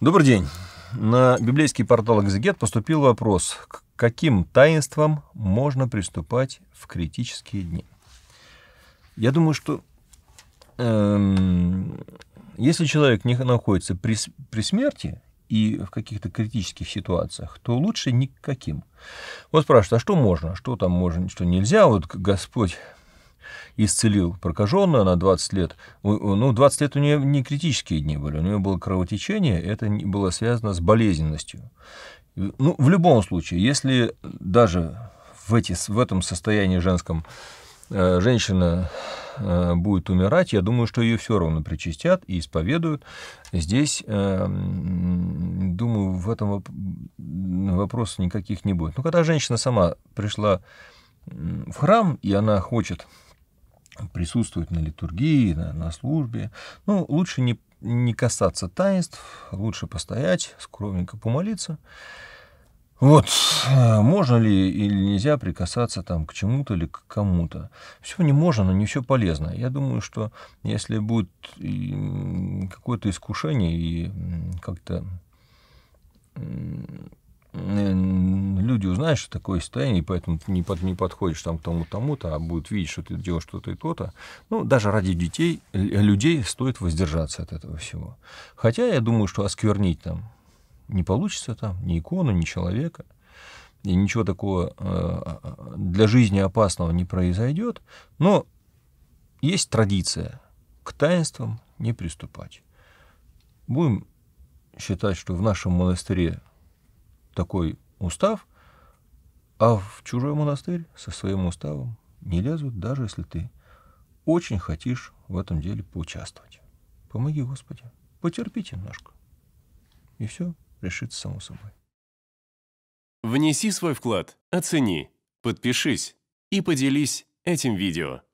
Добрый день. На библейский портал «Экзегет» поступил вопрос, к каким таинствам можно приступать в критические дни? Я думаю, что эм, если человек не находится при, при смерти и в каких-то критических ситуациях, то лучше никаким. Вот спрашивают, а что можно, что там можно, что нельзя? Вот Господь исцелил прокаженную, на 20 лет, ну, 20 лет у ну, нее не критические дни были, у нее было кровотечение, это было связано с болезненностью. Ну, в любом случае, если даже в, эти, в этом состоянии женском э, женщина э, будет умирать, я думаю, что ее все равно причастят и исповедуют. Здесь, э, думаю, в этом вопроса никаких не будет. Но когда женщина сама пришла в храм, и она хочет присутствовать на литургии, на, на службе. Ну, лучше не, не касаться таинств, лучше постоять, скромненько помолиться. Вот, э, можно ли или нельзя прикасаться там к чему-то или к кому-то. Все не можно, но не все полезно. Я думаю, что если будет какое-то искушение и как-то люди узнают, что такое состояние, и поэтому не, под, не подходишь там к тому тому-то, а будут видеть, что ты делаешь что-то и то-то. Ну, даже ради детей, людей стоит воздержаться от этого всего. Хотя я думаю, что осквернить там не получится там ни икону, ни человека и ничего такого э, для жизни опасного не произойдет. Но есть традиция к таинствам не приступать. Будем считать, что в нашем монастыре такой устав – а в чужой монастырь со своим уставом не лезут, даже если ты очень хочешь в этом деле поучаствовать. Помоги, Господи, потерпите немножко. И все решится само собой. Внеси свой вклад, оцени, подпишись и поделись этим видео.